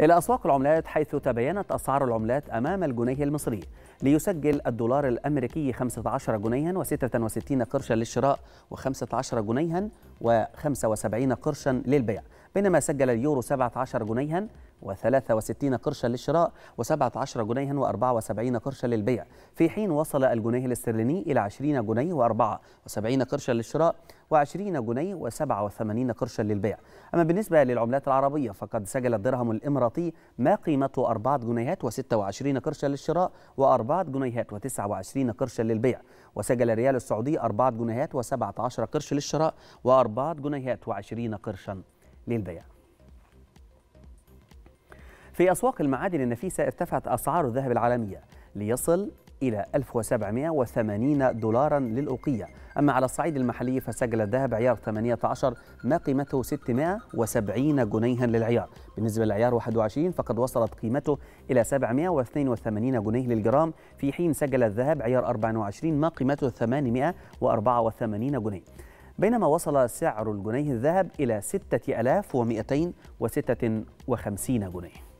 إلى أسواق العملات حيث تبينت أسعار العملات أمام الجنيه المصري ليسجل الدولار الأمريكي 15 جنيها و66 قرشا للشراء و15 جنيها و75 قرشا للبيع بينما سجل اليورو 17 جنيها و63 قرشا للشراء و17 جنيها و74 قرشا للبيع في حين وصل الجنيه الاسترليني إلى 20 جنيه و74 قرشا للشراء و20 جنيه و87 قرشا للبيع أما بالنسبة للعملات العربية فقد سجل الدرهم الإماراتي ما قيمته 4 جنيهات و26 قرشا للشراء و4 جنيهات و29 قرشا للبيع وسجل الريال السعودي 4 جنيهات و17 قرش للشراء و4 جنيهات و20 قرشا للبيع في أسواق المعادن النفيسة ارتفعت أسعار الذهب العالمية ليصل إلى 1780 دولارا للأوقية أما على الصعيد المحلي فسجل الذهب عيار 18 ما قيمته 670 جنيها للعيار بالنسبة للعيار 21 فقد وصلت قيمته إلى 782 جنيه للجرام في حين سجل الذهب عيار 24 ما قيمته 884 جنيه بينما وصل سعر الجنيه الذهب إلى 6256 جنيه